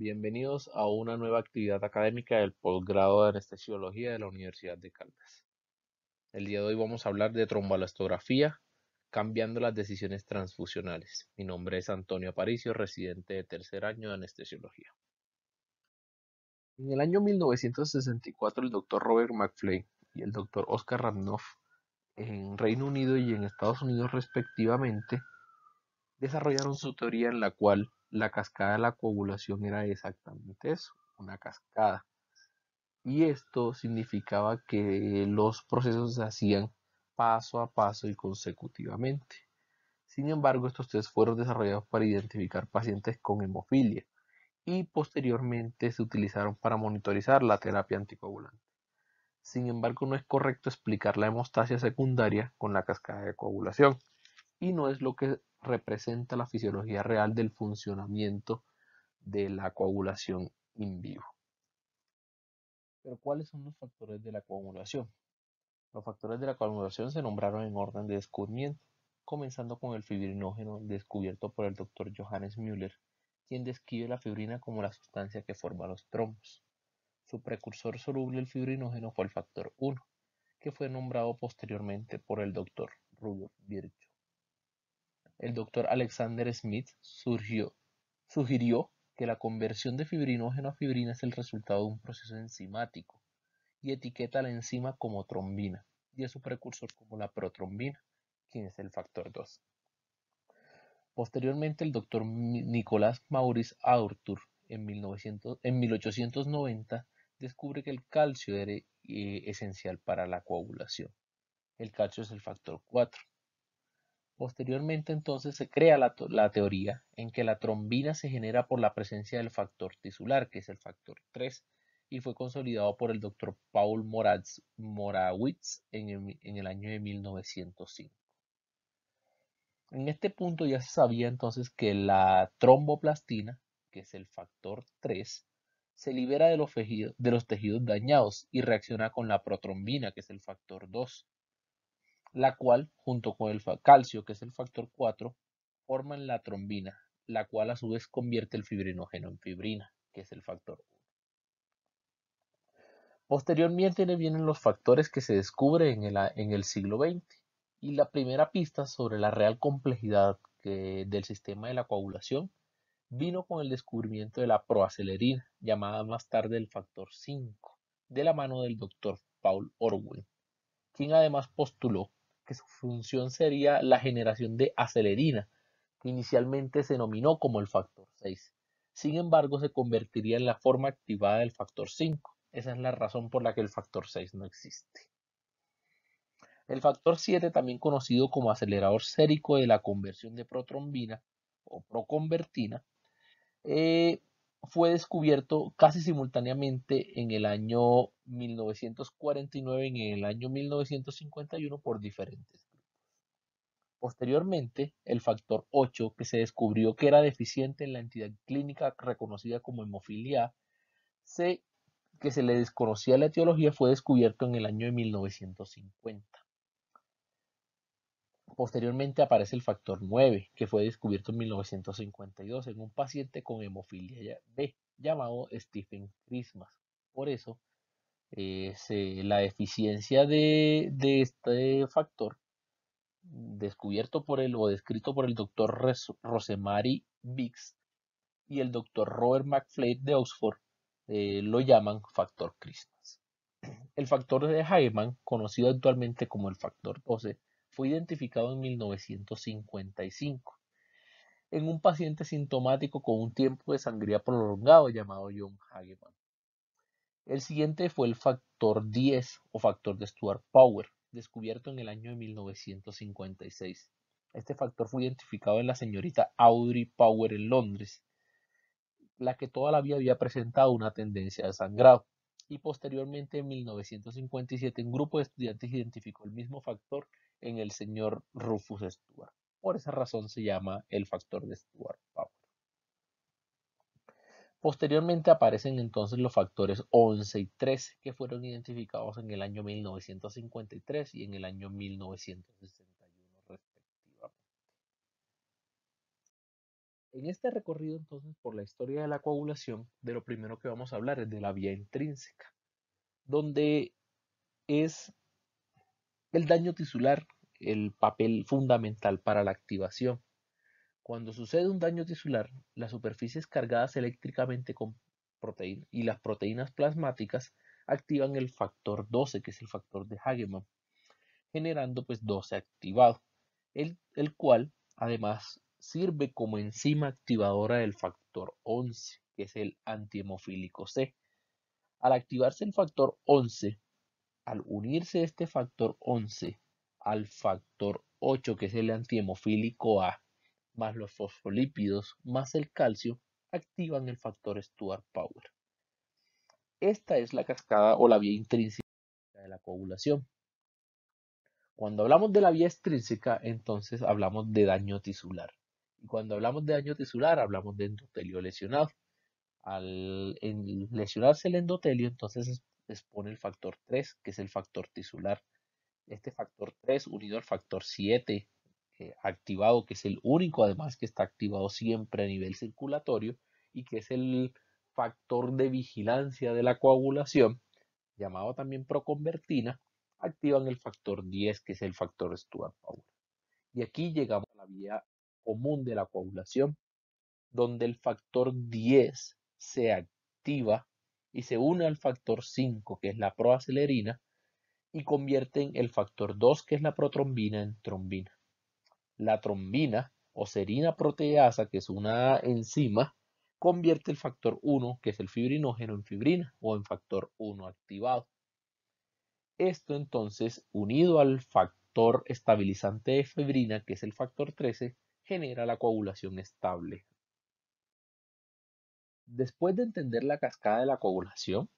Bienvenidos a una nueva actividad académica del posgrado de anestesiología de la Universidad de Caldas. El día de hoy vamos a hablar de trombalastografía, cambiando las decisiones transfusionales. Mi nombre es Antonio Aparicio, residente de tercer año de anestesiología. En el año 1964, el doctor Robert McFly y el doctor Oscar Ramnoff, en Reino Unido y en Estados Unidos respectivamente, desarrollaron su teoría en la cual la cascada de la coagulación era exactamente eso, una cascada. Y esto significaba que los procesos se hacían paso a paso y consecutivamente. Sin embargo, estos test fueron desarrollados para identificar pacientes con hemofilia y posteriormente se utilizaron para monitorizar la terapia anticoagulante. Sin embargo, no es correcto explicar la hemostasia secundaria con la cascada de coagulación y no es lo que representa la fisiología real del funcionamiento de la coagulación in vivo. Pero ¿cuáles son los factores de la coagulación? Los factores de la coagulación se nombraron en orden de descubrimiento, comenzando con el fibrinógeno descubierto por el doctor Johannes Müller, quien describe la fibrina como la sustancia que forma los trombos. Su precursor soluble, el fibrinógeno, fue el factor 1, que fue nombrado posteriormente por el doctor Rudolf Virchow el doctor Alexander Smith surgió, sugirió que la conversión de fibrinógeno a fibrina es el resultado de un proceso enzimático y etiqueta la enzima como trombina y a su precursor como la protrombina, quien es el factor 2. Posteriormente, el doctor Nicolás Maurice Arthur, en, 1890, descubre que el calcio era eh, esencial para la coagulación. El calcio es el factor 4. Posteriormente entonces se crea la, teoría en que la trombina se genera por la presencia del factor tisular, que es el factor 3, y fue consolidado por el doctor Paul Morawitz en el, año de 1905. En este punto ya se sabía entonces que la tromboplastina, que es el factor 3, se libera de los, de los tejidos dañados y reacciona con la protrombina, que es el factor 2 la cual, junto con el calcio, que es el factor 4, forman la trombina, la cual a su vez convierte el fibrinógeno en fibrina, que es el factor 1. Posteriormente vienen los factores que se descubren en el, siglo XX y la primera pista sobre la real complejidad del sistema de la coagulación vino con el descubrimiento de la proacelerina, llamada más tarde el factor 5, de la mano del doctor Paul Orwell, quien además postuló que su función sería la generación de acelerina, que inicialmente se nominó como el factor 6. Sin embargo, se convertiría en la forma activada del factor 5. Esa es la razón por la que el factor 6 no existe. El factor 7, también conocido como acelerador sérico de la conversión de protrombina o proconvertina, eh, fue descubierto casi simultáneamente en el año 1949 y en el año 1951 por diferentes grupos. Posteriormente, el factor 8, que se descubrió que era deficiente en la entidad clínica reconocida como hemofilia C, que se le desconocía la etiología, fue descubierto en el año de 1950. Posteriormente aparece el factor 9, que fue descubierto en 1952 en un paciente con hemofilia B llamado Stephen Christmas. Por eso, eh, la deficiencia de, este factor descubierto por el o descrito por el doctor Rosemary Biggs y el doctor Robert McFlade de Oxford eh, lo llaman factor Christmas. El factor de Heimann, conocido actualmente como el factor 12, fue identificado en 1955 en un paciente sintomático con un tiempo de sangría prolongado llamado John Hageman. El siguiente fue el factor 10 o factor de Stuart Power, descubierto en el año de 1956. Este factor fue identificado en la señorita Audrey Power en Londres, la que toda la vida había presentado una tendencia de sangrado. Y posteriormente, en 1957, un grupo de estudiantes identificó el mismo factor en el señor Rufus Stuart. Por esa razón se llama el factor de stuart Power. Posteriormente aparecen entonces los factores 11 y 13 que fueron identificados en el año 1953 y en el año 1961 respectivamente. En este recorrido entonces por la historia de la coagulación, de lo primero que vamos a hablar es de la vía intrínseca, donde es el daño tisular, el papel fundamental para la activación. Cuando sucede un daño tisular, las superficies cargadas eléctricamente con proteína y las proteínas plasmáticas activan el factor 12, que es el factor de Hageman, generando pues 12 activado, el, el cual además sirve como enzima activadora del factor 11, que es el antihemofílico C. Al activarse el factor 11, al unirse este factor 11 al factor 8, que es el antihemofílico A, más los fosfolípidos, más el calcio, activan el factor Stuart Power. Esta es la cascada o la vía intrínseca de la coagulación. Cuando hablamos de la vía extrínseca, entonces hablamos de daño tisular. Y cuando hablamos de daño tisular, hablamos de endotelio lesionado. Al lesionarse el endotelio, entonces se el factor 3, que es el factor tisular. Este factor 3 unido al factor 7 eh, activado, que es el único además que está activado siempre a nivel circulatorio y que es el factor de vigilancia de la coagulación, llamado también proconvertina, activan el factor 10, que es el factor stuart paul Y aquí llegamos a la vía común de la coagulación, donde el factor 10 se activa y se une al factor 5, que es la proacelerina, y en el factor 2, que es la protrombina, en trombina. La trombina o serina proteasa, que es una enzima, convierte el factor 1, que es el fibrinógeno, en fibrina o en factor 1 activado. Esto entonces, unido al factor estabilizante de fibrina, que es el factor 13, genera la coagulación estable Después de entender la cascada de la coagulación,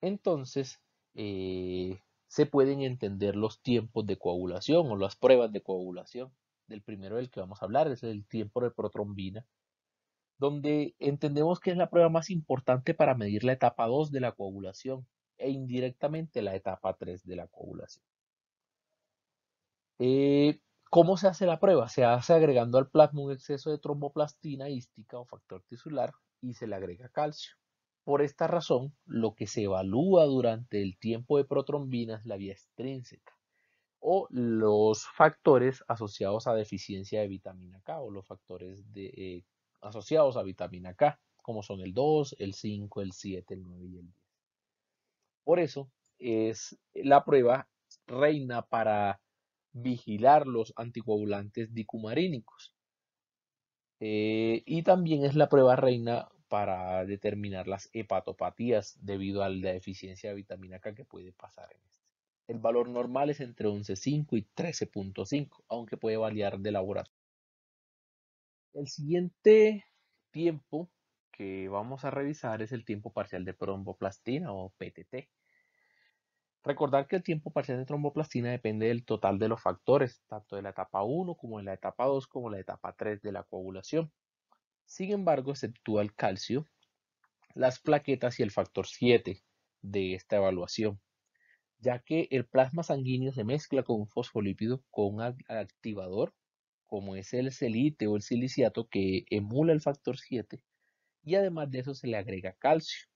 entonces eh, se pueden entender los tiempos de coagulación o las pruebas de coagulación. Del primero del que vamos a hablar es el tiempo de protrombina, donde entendemos que es la prueba más importante para medir la etapa 2 de la coagulación e indirectamente la etapa 3 de la coagulación. Eh, ¿Cómo se hace la prueba? Se hace agregando al plasma un exceso de tromboplastina ística o factor tisular y se le agrega calcio. Por esta razón, lo que se evalúa durante el tiempo de protrombina es la vía extrínseca o los factores asociados a deficiencia de vitamina K o los factores eh, asociados a vitamina K, como son el 2, el 5, el 7, el 9 y el 10. Por eso es la prueba reina para vigilar los anticoagulantes dicumarínicos eh, y también es la prueba reina para determinar las hepatopatías debido a la deficiencia de vitamina K que puede pasar en este. El valor normal es entre 11.5 y 13.5, aunque puede variar de laboratorio. El siguiente tiempo que vamos a revisar es el tiempo parcial de tromboplastina o PTT. Recordar que el tiempo parcial de tromboplastina depende del total de los factores, tanto de la etapa 1 como de la etapa 2 como de la etapa 3 de la coagulación. Sin embargo, exceptúa el calcio, las plaquetas y el factor 7 de esta evaluación, ya que el plasma sanguíneo se mezcla con un fosfolípido con un activador, como es el celite o el siliciato que emula el factor 7, y además de eso se le agrega calcio.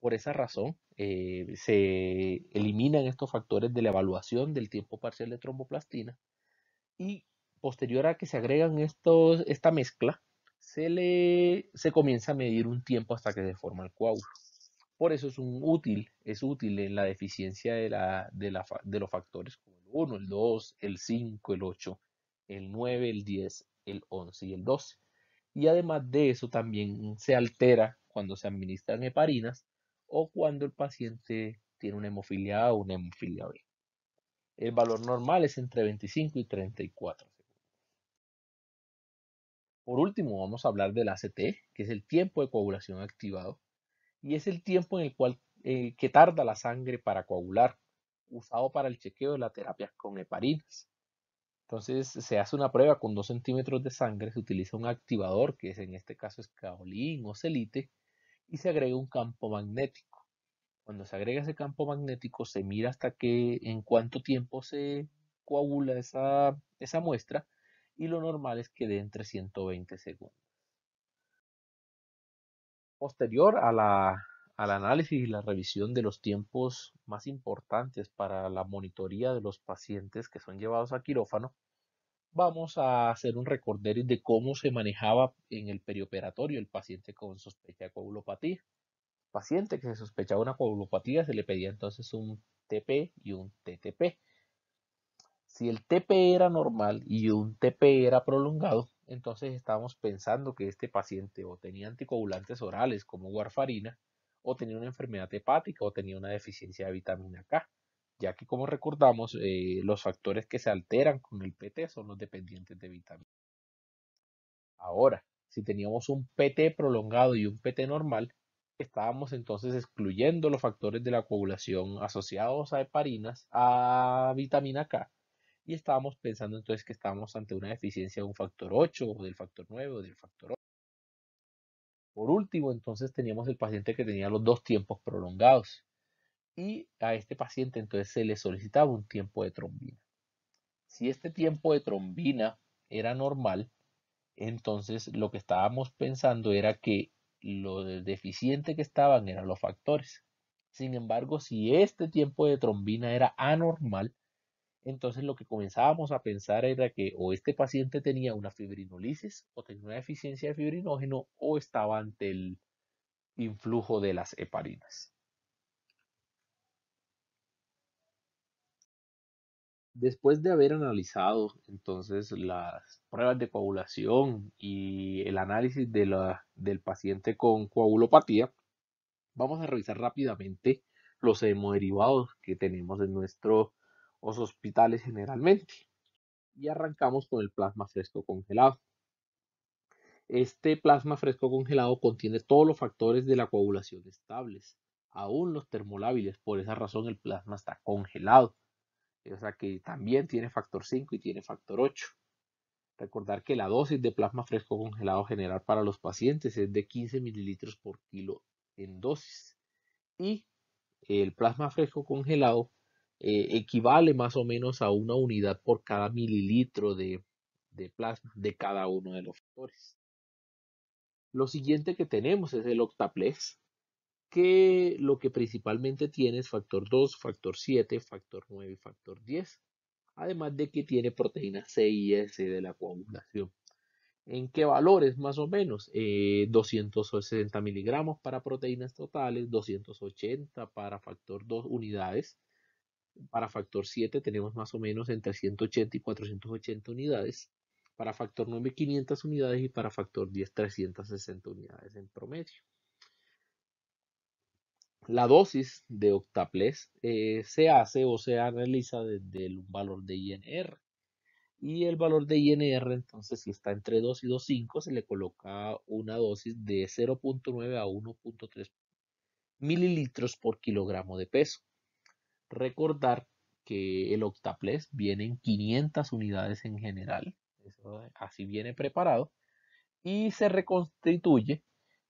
Por esa razón, eh, se eliminan estos factores de la evaluación del tiempo parcial de tromboplastina y posterior a que se agregan estos, esta mezcla, se, se comienza a medir un tiempo hasta que se forma el coágulo. Por eso es un útil, es útil en la deficiencia de, de, de los factores como el 1, el 2, el 5, el 8, el 9, el 10, el 11 y el 12. Y además de eso también se altera cuando se administran heparinas o cuando el paciente tiene una hemofilia A o una hemofilia B. El valor normal es entre 25 y 34 segundos. Por último, vamos a hablar del ACT, que es el tiempo de coagulación activado, y es el tiempo en el cual eh, que tarda la sangre para coagular, usado para el chequeo de la terapia con heparinas. Entonces se hace una prueba con 2 centímetros de sangre, se utiliza un activador, que es, en este caso es caolín o celite, y se agrega un campo magnético. Cuando se agrega ese campo magnético se mira hasta que en cuánto tiempo se coagula esa, esa muestra y lo normal es que dé entre 120 segundos. Posterior al análisis y la revisión de los tiempos más importantes para la monitoría de los pacientes que son llevados a quirófano, vamos a hacer un recorder de cómo se manejaba en el perioperatorio el paciente con sospecha de coagulopatía. Paciente que se sospechaba una coagulopatía se le pedía entonces un TP y un TTP. Si el TP era normal y un TP era prolongado, entonces estábamos pensando que este paciente o tenía anticoagulantes orales como warfarina, o tenía una enfermedad hepática, o tenía una deficiencia de vitamina K ya que como recordamos, eh, los factores que se alteran con el PT son los dependientes de vitamina. Ahora, si teníamos un PT prolongado y un PT normal, estábamos entonces excluyendo los factores de la coagulación asociados a heparinas, a vitamina K, y estábamos pensando entonces que estábamos ante una deficiencia de un factor 8 o del factor 9 o del factor 8. Por último, entonces teníamos el paciente que tenía los dos tiempos prolongados y a este paciente entonces se le solicitaba un tiempo de trombina. Si este tiempo de trombina era normal, entonces lo que estábamos pensando era que lo deficiente que estaban eran los factores. Sin embargo, si este tiempo de trombina era anormal, entonces lo que comenzábamos a pensar era que o este paciente tenía una fibrinolisis o tenía una deficiencia de fibrinógeno o estaba ante el influjo de las heparinas. Después de haber analizado entonces las pruebas de coagulación y el análisis del paciente con coagulopatía, vamos a revisar rápidamente los hemoderivados que tenemos en nuestros hospitales generalmente. Y arrancamos con el plasma fresco congelado. Este plasma fresco congelado contiene todos los factores de la coagulación estables, aún los termolábiles, por esa razón el plasma está congelado. Eh, o sea que también tiene factor 5 y tiene factor 8. Recordar que la dosis de plasma fresco congelado general para los pacientes es de 15 mililitros por kilo en dosis. Y el plasma fresco congelado eh, equivale más o menos a una unidad por cada mililitro de, de plasma de cada uno de los factores. Lo siguiente que tenemos es el octaplex, que lo que principalmente tiene es factor 2, factor 7, factor 9 y factor 10. Además de que tiene proteínas C y S e, de la coagulación. ¿En qué valores más o menos? 260 eh, miligramos para proteínas totales, 280 para factor 2 unidades. Para factor 7 tenemos más o menos entre 180 y 480 unidades. Para factor 9 500 unidades y para factor 10 360 unidades en promedio la dosis de Octaples eh, se hace o se analiza desde el, un valor de INR. Y el valor de INR, entonces, si está entre 2 y 2,5, se le coloca una dosis de 0.9 a 1.3 mililitros por kilogramo de peso. Recordar que el Octaples viene en 500 unidades en general, así viene preparado, y se reconstituye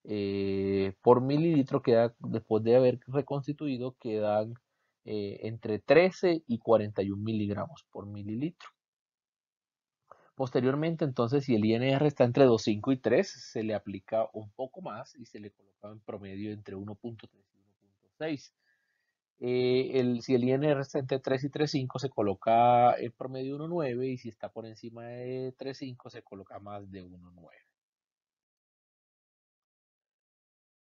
eh, por mililitro queda, después de haber reconstituido, quedan eh, entre 13 y 41 miligramos por mililitro. Posteriormente, entonces, si el INR está entre 2,5 y 3, se le aplica un poco más y se le coloca en promedio entre 1,3 y 1,6. Eh, el, si el INR está entre 3 y 3,5 se coloca en promedio 1,9 y si está por encima de 3,5 se coloca más de 1,9.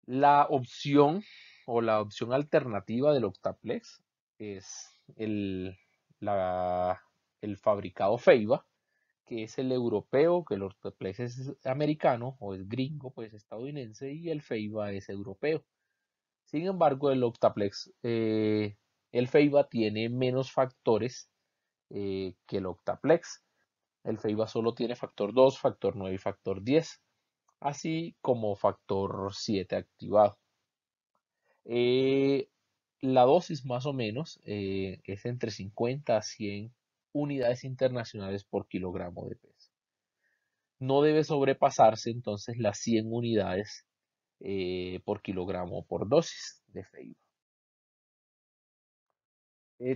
La opción o la opción alternativa del Octaplex es el, fabricado Feiba, que es el europeo, que el Octaplex es americano o es gringo, pues estadounidense, y el Feiba es europeo. Sin embargo, el Octaplex, eh, el Feiba tiene menos factores eh, que el Octaplex. El FEIBA solo tiene factor 2, factor 9 y factor 10 así como factor 7 activado. Eh, la dosis más o menos eh, es entre 50 a 100 unidades internacionales por kilogramo de peso. No debe sobrepasarse entonces las 100 unidades eh, por kilogramo por dosis de FEIBA.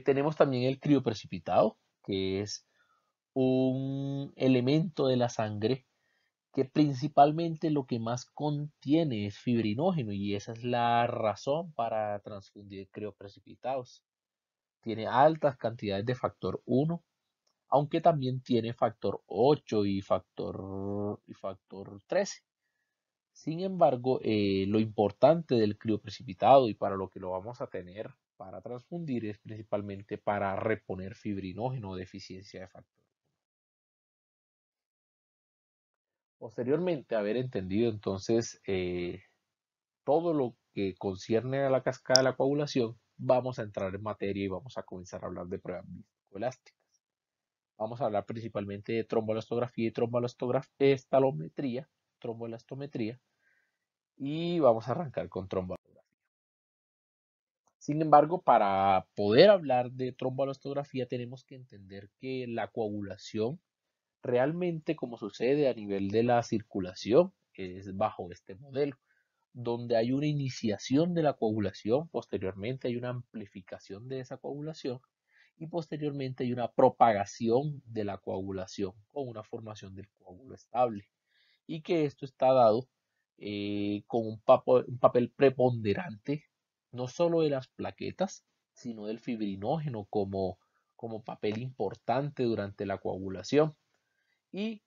tenemos también el crioprecipitado, que es un elemento de la sangre que principalmente lo que más contiene es fibrinógeno y esa es la razón para transfundir crioprecipitados. Tiene altas cantidades de factor 1, aunque también tiene factor 8 y factor, y factor 13. Sin embargo, eh, lo importante del crioprecipitado y para lo que lo vamos a tener para transfundir es principalmente para reponer fibrinógeno o deficiencia de factor. Posteriormente haber entendido entonces eh, todo lo que concierne a la cascada de la coagulación, vamos a entrar en materia y vamos a comenzar a hablar de pruebas elásticas. Vamos a hablar principalmente de trombolastografía y tromboelastometría. trombolastometría, y vamos a arrancar con trombolastografía. Sin embargo, para poder hablar de trombolastografía tenemos que entender que la coagulación Realmente como sucede a nivel de la circulación es bajo este modelo, donde hay una iniciación de la coagulación, posteriormente hay una amplificación de esa coagulación y posteriormente hay una propagación de la coagulación con una formación del coágulo estable y que esto está dado eh, con un, papel preponderante no solo de las plaquetas, sino del fibrinógeno como papel importante durante la coagulación y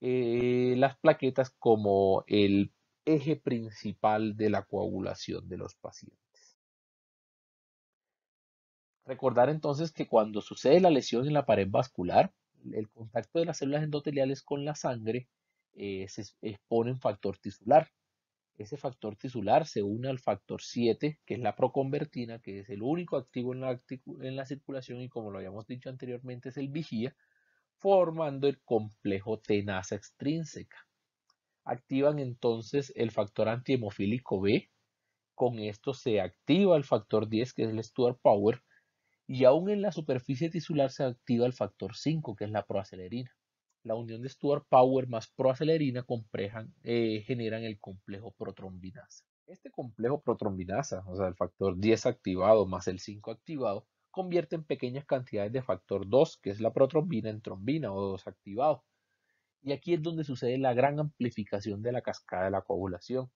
eh, las plaquetas como el eje principal de la coagulación de los pacientes. Recordar entonces que cuando sucede la lesión en la pared vascular, el contacto de las células endoteliales con la sangre eh, se expone en factor tisular. Ese factor tisular se une al factor 7, que es la proconvertina, que es el único activo en la, en la circulación y como lo habíamos dicho anteriormente es el vigía, formando el complejo tenasa extrínseca. Activan entonces el factor antihemofílico B, con esto se activa el factor 10 que es el Stuart Power y aún en la superficie tisular se activa el factor 5 que es la proacelerina. La unión de Stuart Power más proacelerina eh, generan el complejo protrombinasa. Este complejo protrombinasa, o sea, el factor 10 activado más el 5 activado, en pequeñas cantidades de factor 2, que es la protrombina, en trombina o 2 activado. Y aquí es donde sucede la gran amplificación de la cascada de la coagulación.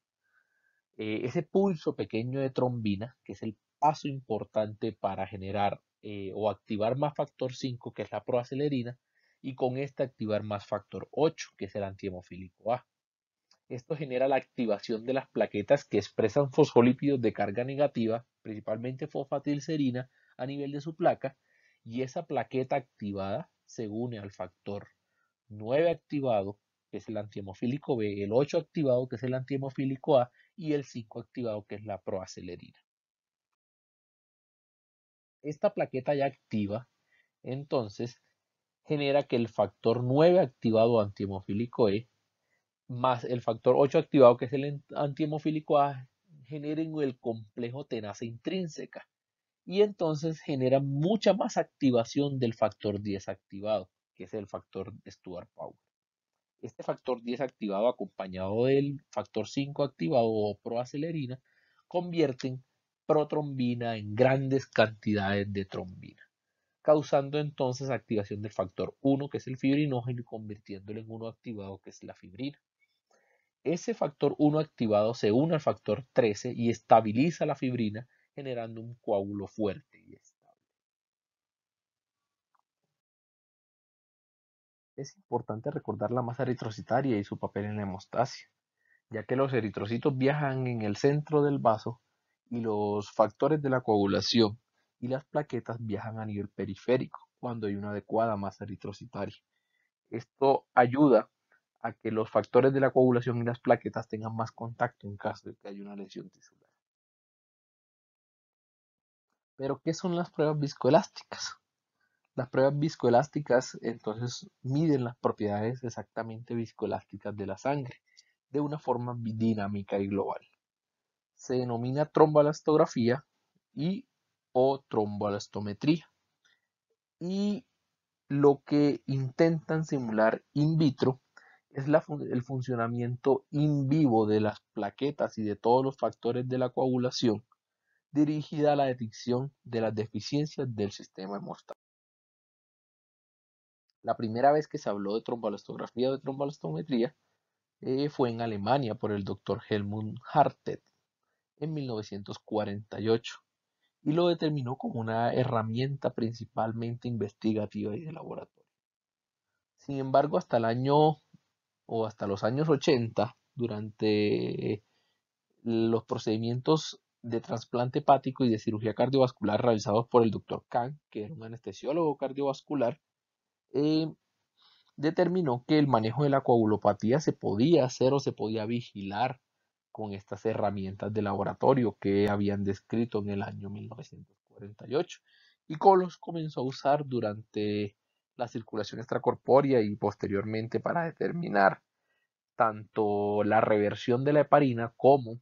Eh, ese pulso pequeño de trombina, que es el paso importante para generar eh, o activar más factor 5, que es la proacelerina, y con esta activar más factor 8, que es el antihemofílico A. Esto genera la activación de las plaquetas que expresan fosfolípidos de carga negativa, principalmente fosfatilcerina, a nivel de su placa y esa plaqueta activada se une al factor 9 activado, que es el antihemofílico B, el 8 activado, que es el antihemofílico A, y el 5 activado, que es la proacelerina. Esta plaqueta ya activa, entonces, genera que el factor 9 activado antihemofílico E más el factor 8 activado, que es el antihemofílico A, generen el complejo tenaza intrínseca y entonces genera mucha más activación del factor 10 activado, que es el factor Stuart Power. Este factor 10 activado acompañado del factor 5 activado o proacelerina convierten protrombina en grandes cantidades de trombina, causando entonces activación del factor 1, que es el fibrinógeno, y convirtiéndolo en uno activado, que es la fibrina. Ese factor 1 activado se une al factor 13 y estabiliza la fibrina, generando un coágulo fuerte y estable. Es importante recordar la masa eritrocitaria y su papel en la hemostasia, ya que los eritrocitos viajan en el centro del vaso y los factores de la coagulación y las plaquetas viajan a nivel periférico cuando hay una adecuada masa eritrocitaria. Esto ayuda a que los factores de la coagulación y las plaquetas tengan más contacto en caso de que haya una lesión tisular. Pero, ¿qué son las pruebas viscoelásticas? Las pruebas viscoelásticas entonces miden las propiedades exactamente viscoelásticas de la sangre de una forma dinámica y global. Se denomina trombalastografía y o trombalastometría. Y lo que intentan simular in vitro es el funcionamiento in vivo de las plaquetas y de todos los factores de la coagulación dirigida a la detección de las deficiencias del sistema hemostático. La primera vez que se habló de trombolastografía o de trombolastometría eh, fue en Alemania por el doctor Helmut Hartet en 1948 y lo determinó como una herramienta principalmente investigativa y de laboratorio. Sin embargo, hasta el año o hasta los años 80, durante los procedimientos de trasplante hepático y de cirugía cardiovascular realizados por el doctor Kang, que era un anestesiólogo cardiovascular, eh, determinó que el manejo de la coagulopatía se podía hacer o se podía vigilar con estas herramientas de laboratorio que habían descrito en el año 1948 y Colos comenzó a usar durante la circulación extracorpórea y posteriormente para determinar tanto la reversión de la heparina como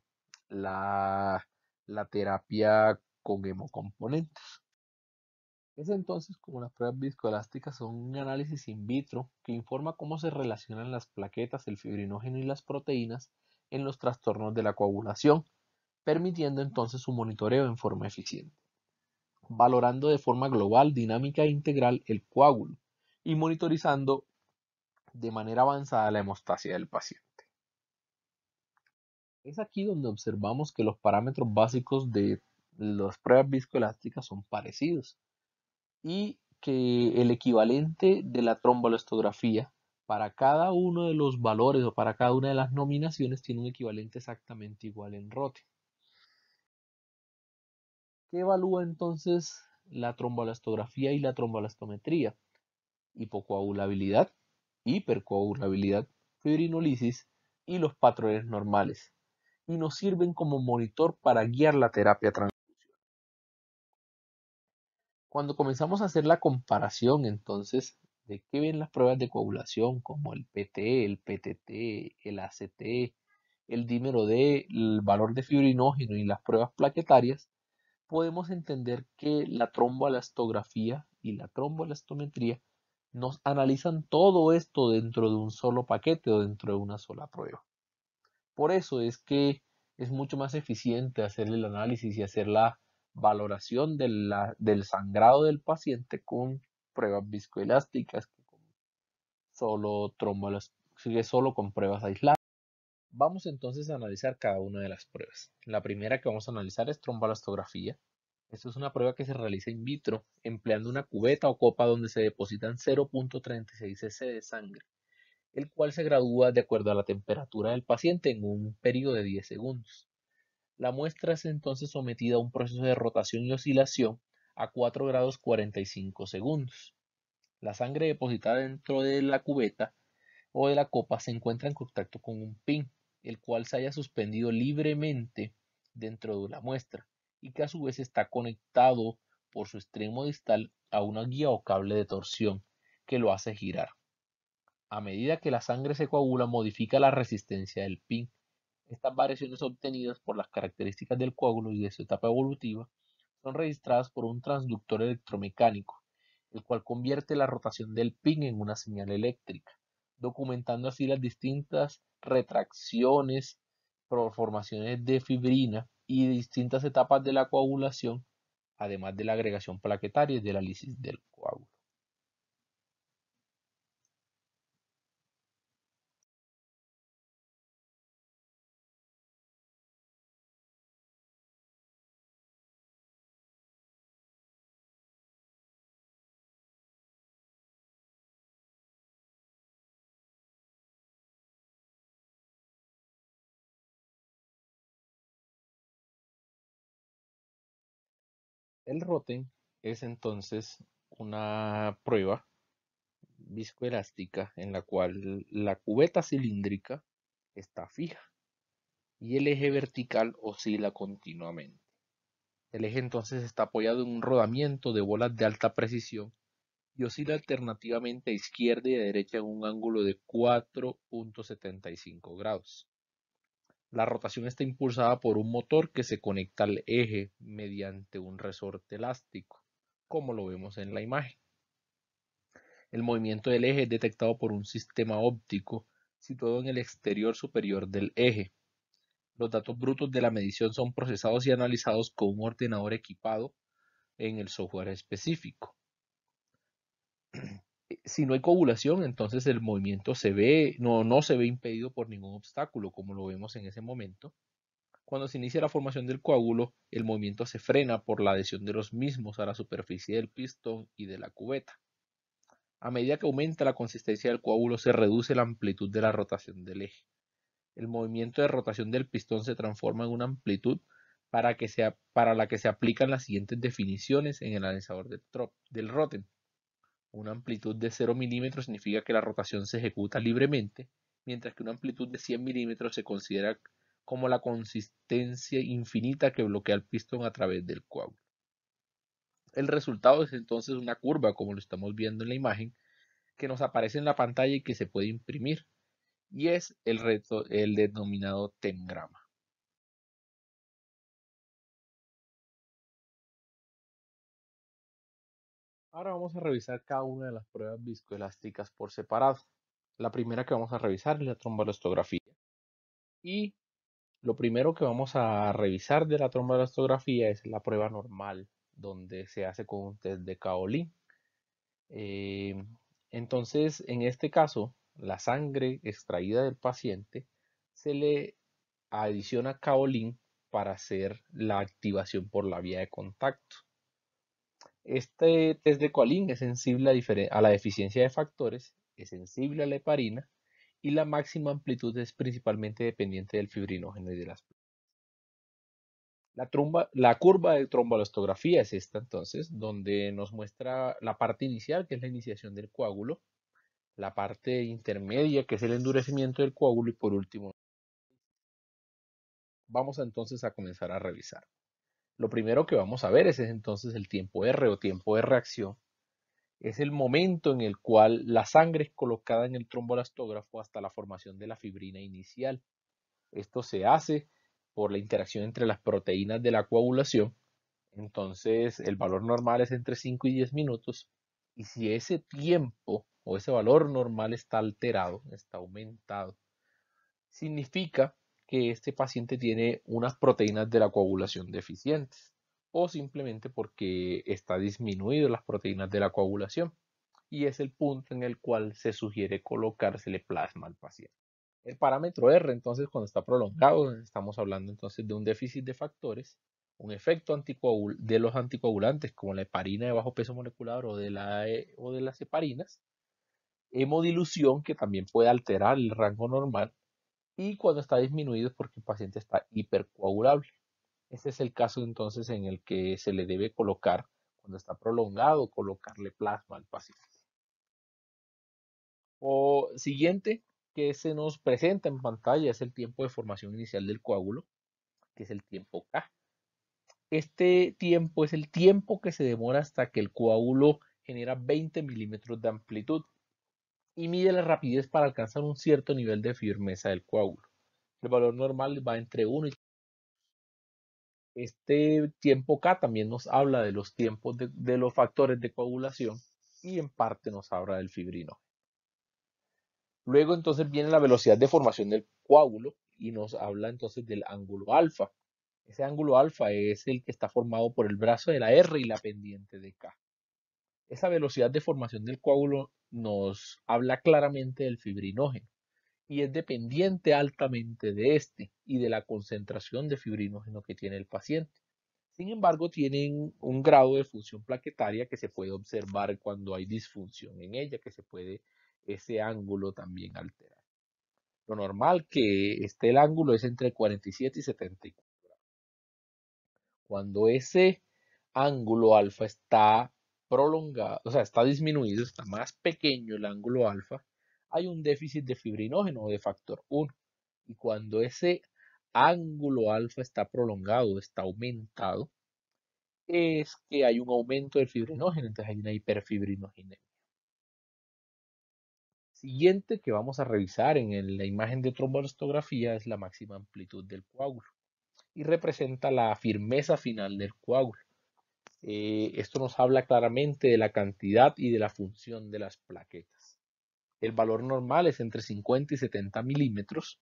la la terapia con hemocomponentes. Es entonces como las pruebas viscoelásticas son un análisis in vitro que informa cómo se relacionan las plaquetas, el fibrinógeno y las proteínas en los trastornos de la coagulación, permitiendo entonces su monitoreo en forma eficiente, valorando de forma global, dinámica e integral el coágulo y monitorizando de manera avanzada la hemostasia del paciente. Es aquí donde observamos que los parámetros básicos de las pruebas viscoelásticas son parecidos y que el equivalente de la trombolastografía para cada uno de los valores o para cada una de las nominaciones tiene un equivalente exactamente igual en rote. ¿Qué evalúa entonces la trombolastografía y la trombolastometría? Hipocoagulabilidad, hipercoagulabilidad, fibrinolisis y los patrones normales y nos sirven como monitor para guiar la terapia transfusional. Cuando comenzamos a hacer la comparación entonces de qué ven las pruebas de coagulación como el PT, el PTT, el ACT, el dímero D, el valor de fibrinógeno y las pruebas plaquetarias, podemos entender que la trombolastografía y la trombolastometría nos analizan todo esto dentro de un solo paquete o dentro de una sola prueba. Por eso es que es mucho más eficiente hacer el análisis y hacer la valoración del sangrado del paciente con pruebas viscoelásticas que con solo solo con pruebas aisladas. Vamos entonces a analizar cada una de las pruebas. La primera que vamos a analizar es trombalastografía. Esto es una prueba que se realiza in vitro empleando una cubeta o copa donde se depositan 0.36 cc de sangre el cual se gradúa de acuerdo a la temperatura del paciente en un periodo de 10 segundos. La muestra es entonces sometida a un proceso de rotación y oscilación a 4 grados 45 segundos. La sangre depositada dentro de la cubeta o de la copa se encuentra en contacto con un pin, el cual se haya suspendido libremente dentro de la muestra y que a su vez está conectado por su extremo distal a una guía o cable de torsión que lo hace girar. A medida que la sangre se coagula, modifica la resistencia del PIN. Estas variaciones obtenidas por las características del coágulo y de su etapa evolutiva son registradas por un transductor electromecánico, el cual convierte la rotación del pin en una señal eléctrica, documentando así las distintas retracciones, formaciones de fibrina y distintas etapas de la coagulación, además de la agregación plaquetaria y de la lisis del coágulo. El roten es entonces una prueba viscoelástica en la cual la cubeta cilíndrica está fija y el eje vertical oscila continuamente. El eje entonces está apoyado en un rodamiento de bolas de alta precisión y oscila alternativamente a izquierda y a derecha en un ángulo de 4.75 grados. La rotación está impulsada por un motor que se conecta al eje mediante un resorte elástico, como lo vemos en la imagen. El movimiento del eje es detectado por un sistema óptico situado en el exterior superior del eje. Los datos brutos de la medición son procesados y analizados con un ordenador equipado en el software específico. Eh, si no hay coagulación, entonces el movimiento se ve, no, no se ve impedido por ningún obstáculo, como lo vemos en ese momento. Cuando se inicia la formación del coágulo, el movimiento se frena por la adhesión de los mismos a la superficie del pistón y de la cubeta. A medida que aumenta la consistencia del coágulo, se reduce la amplitud de la rotación del eje. El movimiento de rotación del pistón se transforma en una amplitud para, que sea, para la que se aplican las siguientes definiciones en el analizador del, trop, del una amplitud de 0 milímetros significa que la rotación se ejecuta libremente, mientras que una amplitud de 100 milímetros se considera como la consistencia infinita que bloquea el pistón a través del coágulo. El resultado es entonces una curva, como lo estamos viendo en la imagen, que nos aparece en la pantalla y que se puede imprimir, y es el, el denominado TENGRAMA. Ahora vamos a revisar cada una de las pruebas viscoelásticas por separado. La primera que vamos a revisar es la tromboelastografía Y lo primero que vamos a revisar de la tromboelastografía es la prueba normal, donde se hace con un test de Kaolin. Eh, entonces, en este caso, la sangre extraída del paciente se le adiciona Kaolin para hacer la activación por la vía de contacto. Este test de coagulación es sensible a, la deficiencia de factores, es sensible a la heparina y la máxima amplitud es principalmente dependiente del fibrinógeno y de las la, la curva de trombolastografía es esta entonces, donde nos muestra la parte inicial, que es la iniciación del coágulo, la parte intermedia, que es el endurecimiento del coágulo, y por último, vamos entonces a comenzar a revisar lo primero que vamos a ver es, entonces el tiempo R o tiempo de reacción. Es el momento en el cual la sangre es colocada en el trombolastógrafo hasta la formación de la fibrina inicial. Esto se hace por la interacción entre las proteínas de la coagulación. Entonces el valor normal es entre 5 y 10 minutos. Y si ese tiempo o ese valor normal está alterado, está aumentado, significa que este paciente tiene unas proteínas de la coagulación deficientes o simplemente porque está disminuido las proteínas de la coagulación y es el punto en el cual se sugiere colocársele plasma al paciente. El parámetro R, entonces, cuando está prolongado, estamos hablando entonces de un déficit de factores, un efecto de los anticoagulantes como la heparina de bajo peso molecular o de, la, eh, o de las heparinas, hemodilución que también puede alterar el rango normal y cuando está disminuido es porque el paciente está hipercoagulable. Este es el caso entonces en el que se le debe colocar, cuando está prolongado, colocarle plasma al paciente. O siguiente que se nos presenta en pantalla es el tiempo de formación inicial del coágulo, que es el tiempo K. Este tiempo es el tiempo que se demora hasta que el coágulo genera 20 milímetros de amplitud y mide la rapidez para alcanzar un cierto nivel de firmeza del coágulo. El valor normal va entre 1 y este tiempo K también nos habla de los tiempos de, de, los factores de coagulación y en parte nos habla del fibrino. Luego entonces viene la velocidad de formación del coágulo y nos habla entonces del ángulo alfa. Ese ángulo alfa es el que está formado por el brazo de la R y la pendiente de K. Esa velocidad de formación del coágulo nos habla claramente del fibrinógeno y es dependiente altamente de este y de la concentración de fibrinógeno que tiene el paciente. Sin embargo, tienen un grado de función plaquetaria que se puede observar cuando hay disfunción en ella, que se puede ese ángulo también alterar. Lo normal que esté el ángulo es entre 47 y 74 Cuando ese ángulo alfa está prolongado, o sea, está disminuido, está más pequeño el ángulo alfa, hay un déficit de fibrinógeno de factor 1. Y cuando ese ángulo alfa está prolongado, está aumentado, es que hay un aumento del fibrinógeno, entonces hay una hiperfibrinogenemia. Siguiente que vamos a revisar en la imagen de trombonostografía es la máxima amplitud del coágulo y representa la firmeza final del coágulo. Eh, esto nos habla claramente de la cantidad y de la función de las plaquetas. El valor normal es entre 50 y 70 milímetros.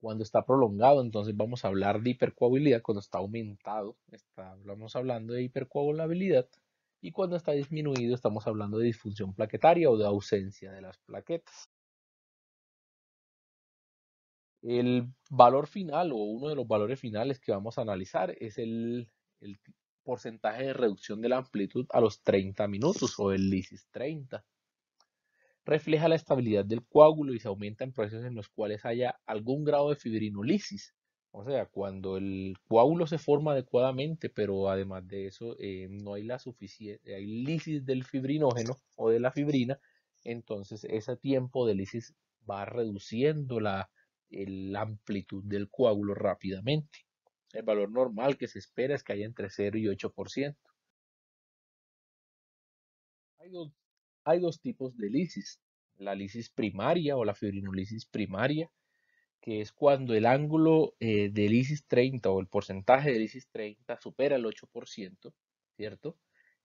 Cuando está prolongado, entonces vamos a hablar de hipercoagulabilidad. Cuando está aumentado, estamos hablando de hipercoagulabilidad. Y cuando está disminuido, estamos hablando de disfunción plaquetaria o de ausencia de las plaquetas. El valor final o uno de los valores finales que vamos a analizar es el, el, porcentaje de reducción de la amplitud a los 30 minutos o el LISIS 30. Refleja la estabilidad del coágulo y se aumenta en procesos en los cuales haya algún grado de fibrinolisis. O sea, cuando el coágulo se forma adecuadamente, pero además de eso eh, no hay la suficiente, hay lisis del fibrinógeno o de la fibrina, entonces ese tiempo de lisis va reduciendo la amplitud del coágulo rápidamente. El valor normal que se espera es que haya entre 0 y 8%. Hay dos, hay dos tipos de lisis. La lisis primaria o la fibrinolisis primaria, que es cuando el ángulo eh, de lisis 30 o el porcentaje de lisis 30 supera el 8%, ¿cierto?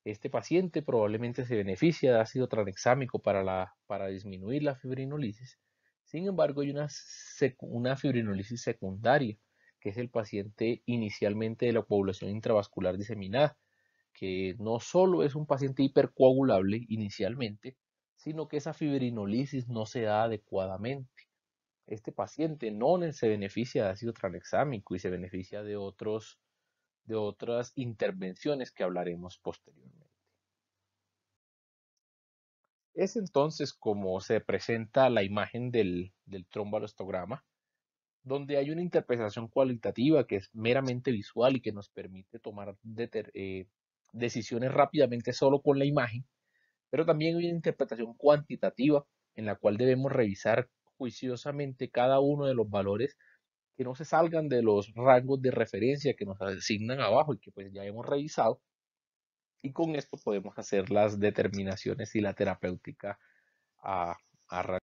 Este paciente probablemente se beneficia de ácido tranexámico para, disminuir la fibrinolisis. Sin embargo, hay una, una fibrinolisis secundaria que es el paciente inicialmente de la coagulación intravascular diseminada, que no solo es un paciente hipercoagulable inicialmente, sino que esa fibrinolisis no se da adecuadamente. Este paciente no se beneficia de ácido tranexámico y se beneficia de, otros, de otras intervenciones que hablaremos posteriormente. Es entonces como se presenta la imagen del, del donde hay una interpretación cualitativa que es meramente visual y que nos permite tomar eh, decisiones rápidamente solo con la imagen, pero también hay una interpretación cuantitativa en la cual debemos revisar juiciosamente cada uno de los valores que no se salgan de los rangos de referencia que nos asignan abajo y que pues ya hemos revisado. Y con esto podemos hacer las determinaciones y la terapéutica a, a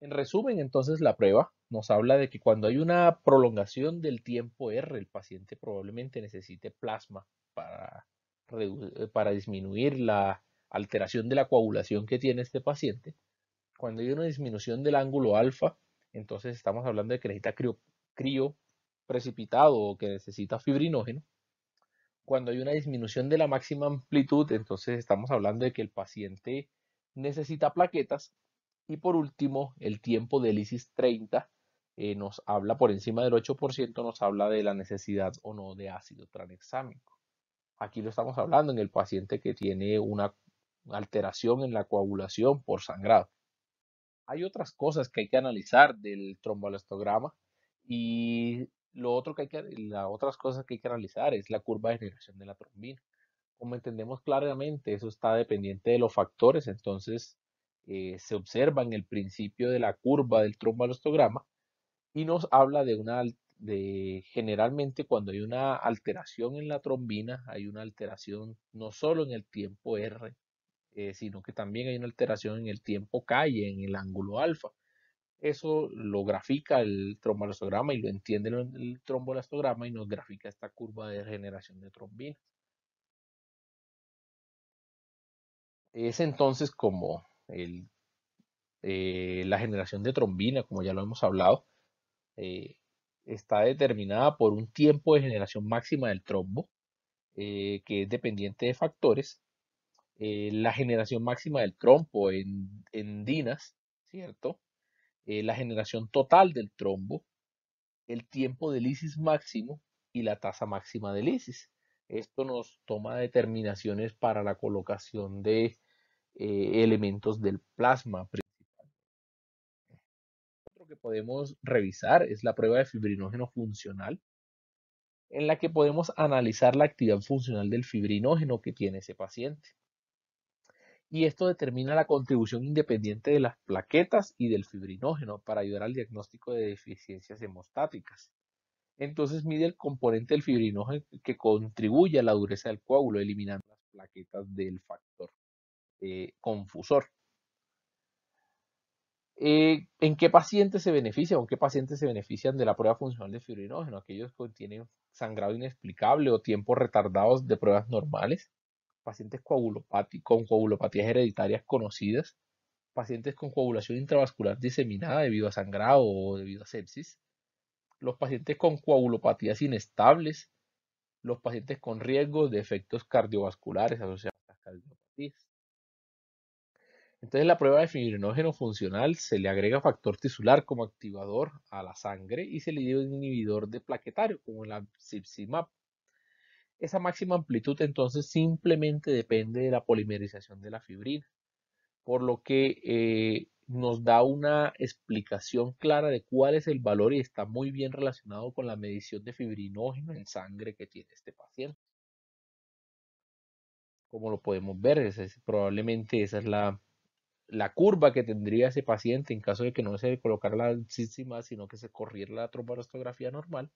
En resumen, entonces la prueba nos habla de que cuando hay una prolongación del tiempo R, el paciente probablemente necesite plasma para, eh, para disminuir la alteración de la coagulación que tiene este paciente. Cuando hay una disminución del ángulo alfa, entonces estamos hablando de que necesita crio, precipitado o que necesita fibrinógeno. Cuando hay una disminución de la máxima amplitud, entonces estamos hablando de que el paciente necesita plaquetas. Y por último, el tiempo de lisis 30 eh, nos habla por encima del 8%, nos habla de la necesidad o no de ácido tranexámico. Aquí lo estamos hablando en el paciente que tiene una alteración en la coagulación por sangrado. Hay otras cosas que hay que analizar del tromboelastograma. y lo otro que hay que, otras cosas que hay que analizar es la curva de generación de la trombina. Como entendemos claramente, eso está dependiente de los factores, entonces eh, se observa en el principio de la curva del tromboelastograma y nos habla de una de generalmente cuando hay una alteración en la trombina, hay una alteración no solo en el tiempo R, eh, sino que también hay una alteración en el tiempo K en el ángulo alfa. Eso lo grafica el trombolastograma y lo entiende el, trombolastograma y nos grafica esta curva de generación de trombina. Es entonces como el, eh, la generación de trombina, como ya lo hemos hablado, eh, está determinada por un tiempo de generación máxima del trombo, eh, que es dependiente de factores. Eh, la generación máxima del trombo en, DINAS, ¿cierto? la generación total del trombo, el tiempo de lisis máximo y la tasa máxima del lisis. Esto nos toma determinaciones para la colocación de elementos del plasma podemos revisar es la prueba de fibrinógeno funcional, en la que podemos analizar la actividad funcional del fibrinógeno que tiene ese paciente. Y esto determina la contribución independiente de las plaquetas y del fibrinógeno para ayudar al diagnóstico de deficiencias hemostáticas. Entonces mide el componente del fibrinógeno que contribuye a la dureza del coágulo, eliminando las plaquetas del factor eh, confusor. Eh, ¿en qué pacientes se beneficia o qué pacientes se benefician de la prueba funcional de fibrinógeno? Aquellos que tienen sangrado inexplicable o tiempos retardados de pruebas normales, pacientes con coagulopatías hereditarias conocidas, pacientes con coagulación intravascular diseminada debido a sangrado o debido a sepsis, los pacientes con coagulopatías inestables, los pacientes con riesgos de efectos cardiovasculares asociados a las cardiopatías. Entonces la prueba de fibrinógeno funcional se le agrega factor tisular como activador a la sangre y se le dio un inhibidor de plaquetario como la CYP-C-MAP. Esa máxima amplitud entonces simplemente depende de la polimerización de la fibrina, por lo que eh, nos da una explicación clara de cuál es el valor y está muy bien relacionado con la medición de fibrinógeno en sangre que tiene este paciente. Como lo podemos ver, probablemente esa es la la curva que tendría ese paciente en caso de que no se le colocara la sístima, sino que se corriera la trombolastografía normal.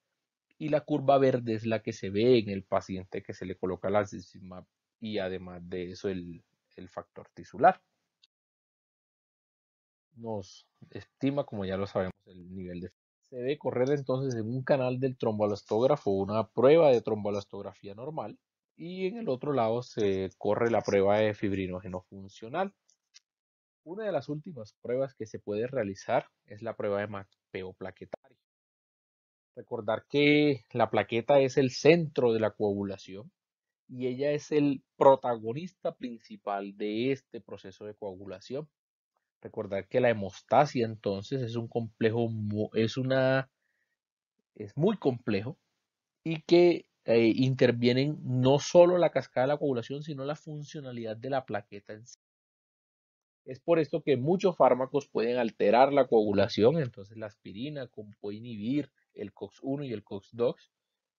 Y la curva verde es la que se ve en el paciente que se le coloca la sístima y además de eso el, factor tisular. Nos estima, como ya lo sabemos, el nivel de... Se debe correr entonces en un canal del trombolastógrafo una prueba de trombolastografía normal y en el otro lado se corre la prueba de fibrinógeno funcional. Una de las últimas pruebas que se puede realizar es la prueba de mapeo plaquetario. Recordar que la plaqueta es el centro de la coagulación y ella es el protagonista principal de este proceso de coagulación. Recordar que la hemostasia entonces es un complejo, es una, es muy complejo y que eh, intervienen no solo la cascada de la coagulación, sino la funcionalidad de la plaqueta en sí. Es por esto que muchos fármacos pueden alterar la coagulación, entonces la aspirina puede inhibir el COX-1 y el COX-2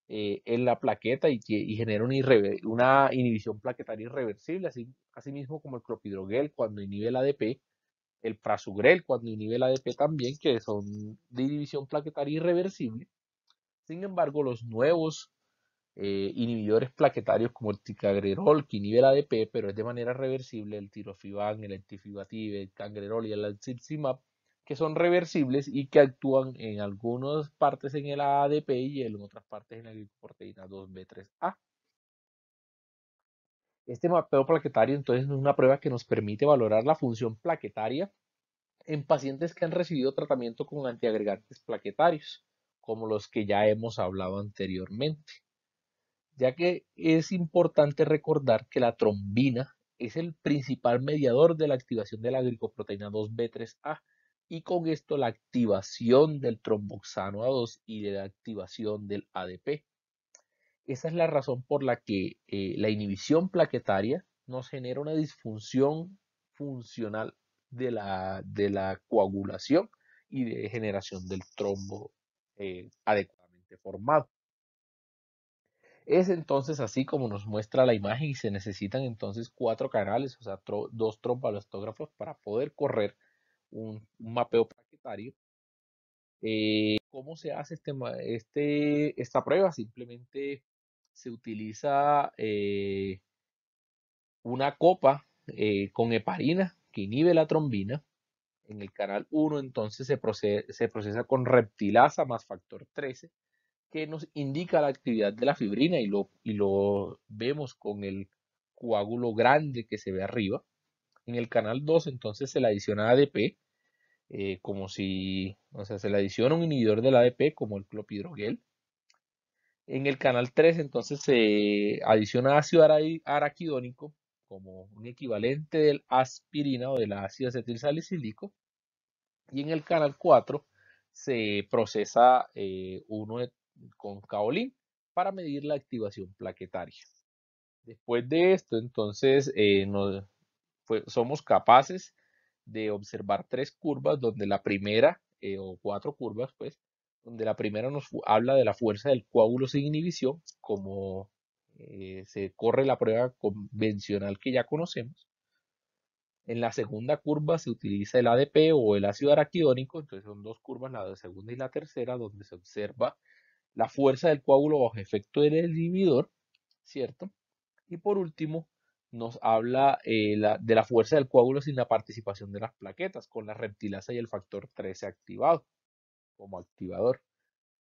eh, en la plaqueta y, genera una, inhibición plaquetaria irreversible, así, mismo como el clopidogrel cuando inhibe el ADP, el prasugrel cuando inhibe el ADP también, que son de inhibición plaquetaria irreversible. Sin embargo, los nuevos eh, inhibidores plaquetarios como el ticagrerol que inhibe el ADP, pero es de manera reversible, el tirofiban, el antifibativo, el cangrerol y el alcizimab, que son reversibles y que actúan en algunas partes en el ADP y en otras partes en la proteína 2B3A. Este mapeo plaquetario entonces es una prueba que nos permite valorar la función plaquetaria en pacientes que han recibido tratamiento con antiagregantes plaquetarios, como los que ya hemos hablado anteriormente ya que es importante recordar que la trombina es el principal mediador de la activación de la glicoproteína 2B3A y con esto la activación del tromboxano A2 y de la activación del ADP. Esa es la razón por la que eh, la inhibición plaquetaria nos genera una disfunción funcional de la, de la coagulación y de generación del trombo eh, adecuadamente formado. Es entonces así como nos muestra la imagen y se necesitan entonces cuatro canales, o sea, dos trombalastógrafos para poder correr un, mapeo plaquetario. Eh, ¿Cómo se hace este, este, esta prueba? Simplemente se utiliza eh, una copa eh, con heparina que inhibe la trombina. En el canal 1 entonces se, se procesa con reptilasa más factor 13 que nos indica la actividad de la fibrina y lo, y lo vemos con el coágulo grande que se ve arriba. En el canal 2 entonces se le adiciona ADP, eh, como si, o sea, se le adiciona un inhibidor del ADP como el clopidrogel. En el canal 3 entonces se adiciona ácido araquidónico como un equivalente del aspirina o del ácido acetilsalicílico. Y en el canal 4 se procesa eh, uno de con caolín, para medir la activación plaquetaria. Después de esto, entonces, eh, nos, somos capaces de observar tres curvas, donde la primera, eh, o cuatro curvas, pues, donde la primera nos habla de la fuerza del coágulo sin inhibición, como eh, se corre la prueba convencional que ya conocemos. En la segunda curva se utiliza el ADP o el ácido araquidónico, entonces son dos curvas, la segunda y la tercera, donde se observa la fuerza del coágulo bajo efecto del inhibidor, ¿cierto? Y por último, nos habla eh, de la fuerza del coágulo sin la participación de las plaquetas, con la reptilasa y el factor 13 activado como activador.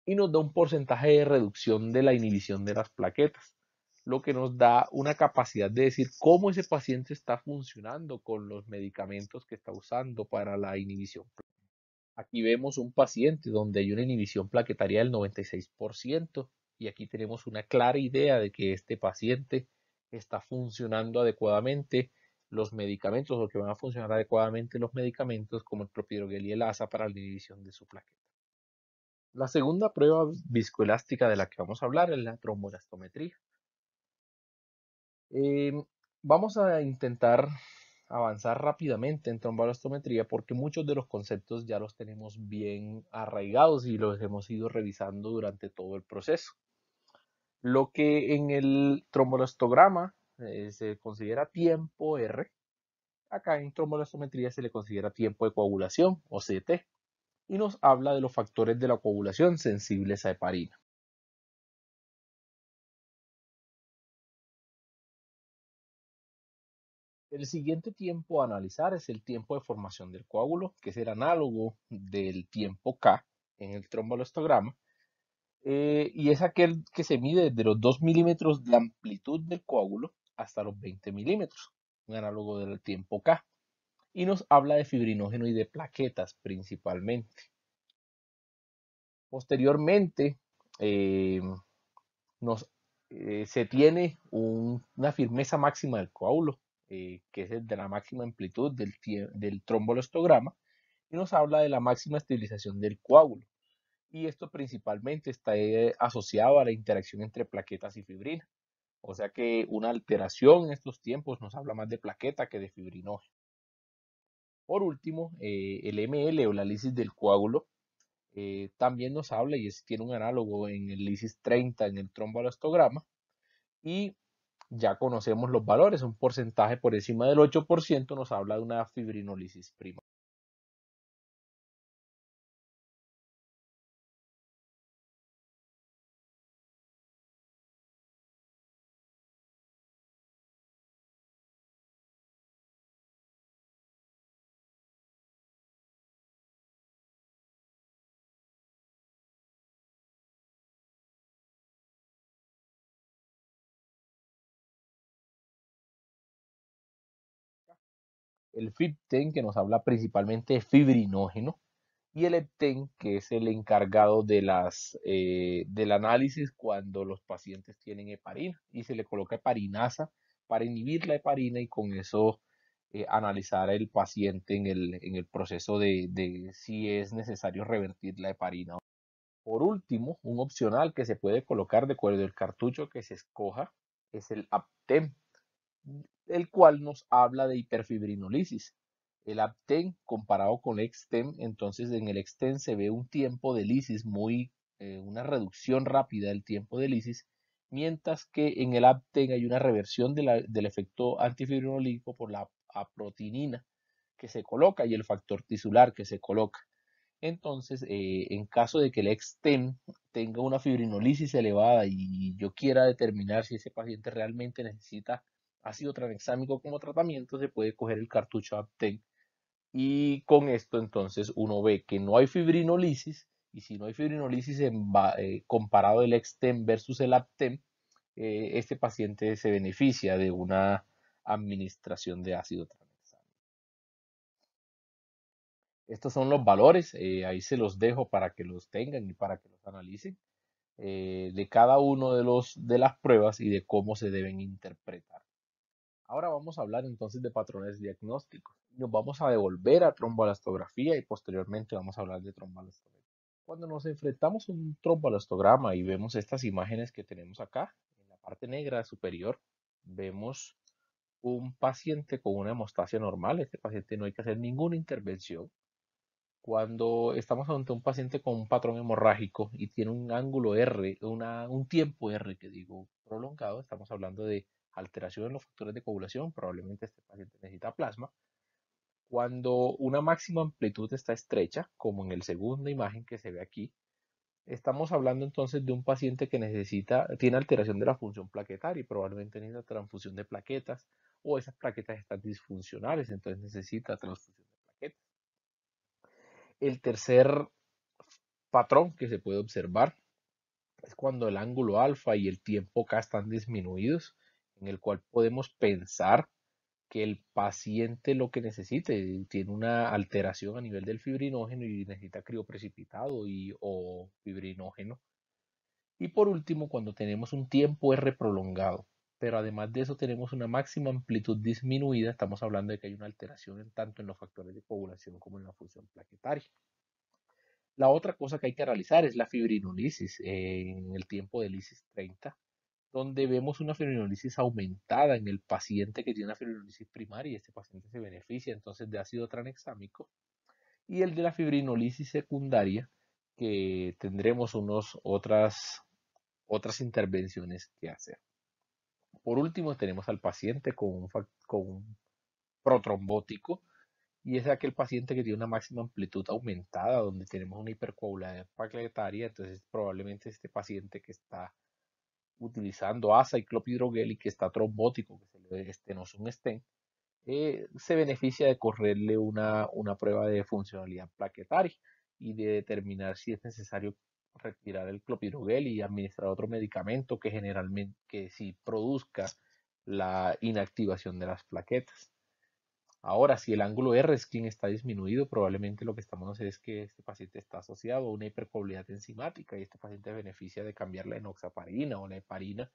Y nos da un porcentaje de reducción de la inhibición de las plaquetas, lo que nos da una capacidad de decir cómo ese paciente está funcionando con los medicamentos que está usando para la inhibición. Aquí vemos un paciente donde hay una inhibición plaquetaria del 96% y aquí tenemos una clara idea de que este paciente está funcionando adecuadamente los medicamentos o que van a funcionar adecuadamente los medicamentos como el propidrogel y el asa para la inhibición de su plaqueta. La segunda prueba viscoelástica de la que vamos a hablar es la trombolastometría. Em, vamos a intentar avanzar rápidamente en trombolostometría porque muchos de los conceptos ya los tenemos bien arraigados y los hemos ido revisando durante todo el proceso. Lo que en el trombolastograma eh, se considera tiempo R, acá en trombolastometría se le considera tiempo de coagulación o CT y nos habla de los factores de la coagulación sensibles a heparina. El siguiente tiempo a analizar es el tiempo de formación del coágulo, que es el análogo del tiempo K en el tromboelastograma, eh, y es aquel que se mide desde los 2 milímetros de amplitud del coágulo hasta los 20 milímetros, un análogo del tiempo K, y nos habla de fibrinógeno y de plaquetas principalmente. Posteriormente, eh, eh, se tiene una firmeza máxima del coágulo, eh, que es el de la máxima amplitud del, del trombolostograma, y nos habla de la máxima estabilización del coágulo. Y esto principalmente está eh, asociado a la interacción entre plaquetas y fibrina. O sea que una alteración en estos tiempos nos habla más de plaqueta que de fibrinógeno. Por último, eh, el ML o la lisis del coágulo también nos habla y tiene un análogo en el lisis 30 en el trombolastograma. Y ya conocemos los valores, un porcentaje por encima del 8% nos habla de una fibrinolisis prima. el fipten que nos habla principalmente de fibrinógeno y el EPTEN que es el encargado de las, eh, del análisis cuando los pacientes tienen heparina y se le coloca heparinasa para inhibir la heparina y con eso eh, analizar el paciente en el, proceso de, de, si es necesario revertir la heparina. Por último, un opcional que se puede colocar de acuerdo al cartucho que se escoja es el APTEM, el cual nos habla de hiperfibrinolisis. El Apten comparado con el Exten, entonces en el Exten se ve un tiempo de lisis muy, eh, una reducción rápida del tiempo de lisis, mientras que en el Apten hay una reversión del efecto antifibrinolítico por la aprotinina que se coloca y el factor tisular que se coloca. Entonces, eh, en caso de que el exten tenga una fibrinolisis elevada y yo quiera determinar si ese paciente realmente necesita ácido tranexámico como tratamiento, se puede coger el cartucho Apten y con esto entonces uno ve que no hay fibrinolisis y si no hay fibrinolisis en, eh, comparado el Extem versus el Aptem, eh, este paciente se beneficia de una administración de ácido tranexámico. Estos son los valores, eh, ahí se los dejo para que los tengan y para que los analicen de cada uno de, los, de las pruebas y de cómo se deben interpretar. Ahora vamos a hablar entonces de patrones diagnósticos. Nos vamos a devolver a trombolastografía y posteriormente vamos a hablar de trombolastografía. Cuando nos enfrentamos a un trombolastograma y vemos estas imágenes que tenemos acá, en la parte negra superior, vemos un paciente con una hemostasia normal. Este paciente no hay que hacer ninguna intervención. Cuando estamos ante un paciente con un patrón hemorrágico y tiene un ángulo R, un tiempo R que digo prolongado, estamos hablando de alteración en los factores de coagulación, probablemente este paciente necesita plasma. Cuando una máxima amplitud está estrecha, como en la segunda imagen que se ve aquí, estamos hablando entonces de un paciente que necesita, tiene alteración de la función plaquetaria y probablemente necesita transfusión de plaquetas o esas plaquetas están disfuncionales, entonces necesita transfusión de plaquetas. El tercer patrón que se puede observar es cuando el ángulo alfa y el tiempo K están disminuidos en el cual podemos pensar que el paciente lo que necesite, tiene una alteración a nivel del fibrinógeno y necesita crioprecipitado y, o fibrinógeno. Y por último, cuando tenemos un tiempo R prolongado, pero además de eso tenemos una máxima amplitud disminuida, estamos hablando de que hay una alteración en, tanto en los factores de coagulación como en la función plaquetaria. La otra cosa que hay que realizar es la fibrinolisis eh, en el tiempo de lisis 30 donde vemos una fibrinolisis aumentada en el paciente que tiene una fibrinolisis primaria y este paciente se beneficia entonces de ácido tranexámico. Y el de la fibrinolisis secundaria, que tendremos unos, otras, otras intervenciones que hacer. Por último, tenemos al paciente con un, con protrombótico y es aquel paciente que tiene una máxima amplitud aumentada, donde tenemos una hipercoagulación plaquetaria, entonces probablemente este paciente que está utilizando asa y clopidrogel y que está trombótico, que se le este, es un estén, eh, se beneficia de correrle una, una prueba de funcionalidad plaquetaria y de determinar si es necesario retirar el clopidrogel y administrar otro medicamento que generalmente que si produzca la inactivación de las plaquetas. Ahora, si el ángulo R skin está disminuido, probablemente lo que estamos haciendo es que este paciente está asociado a una hiperpoblidad enzimática y este paciente beneficia de cambiar la enoxaparina o la heparina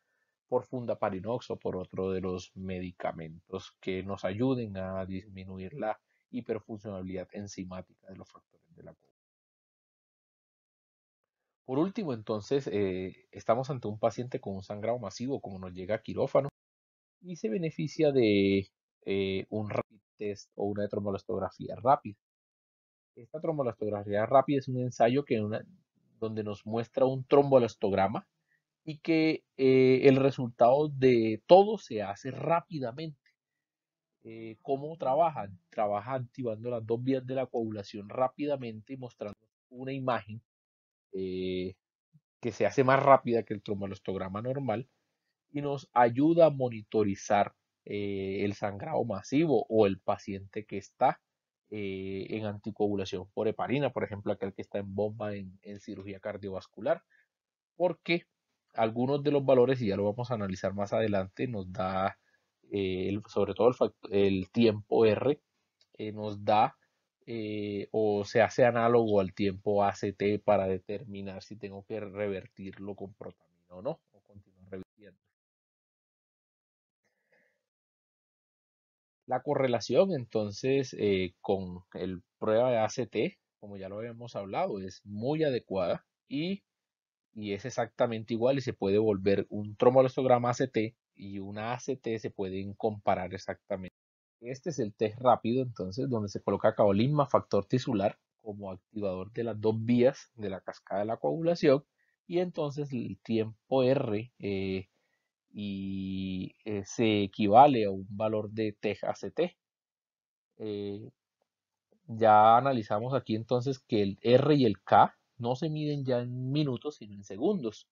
por fundaparinox o por otro de los medicamentos que nos ayuden a disminuir la hiperfuncionalidad enzimática de los factores de la coagulación. Por último, entonces, eh, estamos ante un paciente con un sangrado masivo, como nos llega a quirófano, y se beneficia de eh, un rapid test o una trombolastografía rápida. Esta trombolastografía rápida es un ensayo que donde nos muestra un trombolastograma y que eh, el resultado de todo se hace rápidamente. Eh, ¿Cómo trabajan? Trabaja activando las dos vías de la coagulación rápidamente y mostrando una imagen que se hace más rápida que el trombolastograma normal y nos ayuda a monitorizar eh, el sangrado masivo o el paciente que está eh, en anticoagulación por heparina, por ejemplo, aquel que está en bomba en, cirugía cardiovascular, porque algunos de los valores, y ya lo vamos a analizar más adelante, nos da, eh, sobre todo el, tiempo R, nos da o se hace análogo al tiempo ACT para determinar si tengo que revertirlo con protamina o no, la correlación entonces eh, con el prueba de ACT, como ya lo habíamos hablado, es muy adecuada y, es exactamente igual y se puede volver un tromolostograma ACT y una ACT se pueden comparar exactamente. Este es el test rápido entonces donde se coloca el factor tisular como activador de las dos vías de la cascada de la coagulación y entonces el tiempo R eh, y eh, se equivale a un valor de TACT. Eh, ya analizamos aquí entonces que el R y el K no se miden ya en minutos, sino en segundos.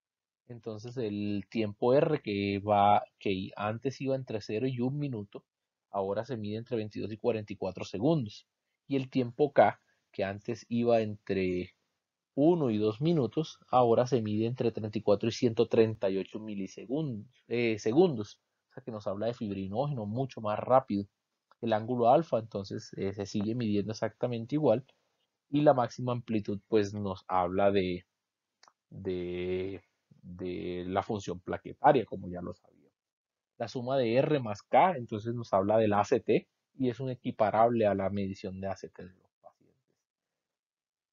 Entonces el tiempo R que, va, que antes iba entre 0 y 1 minuto, ahora se mide entre 22 y 44 segundos. Y el tiempo K, que antes iba entre 1 y 2 minutos, ahora se mide entre 34 y 138 milisegundos. Eh, segundos. O sea que nos habla de fibrinógeno mucho más rápido. El ángulo alfa entonces eh, se sigue midiendo exactamente igual. Y la máxima amplitud pues nos habla de, de, la función plaquetaria, como ya lo sabía. La suma de R más K entonces nos habla del ACT y es un equiparable a la medición de ACT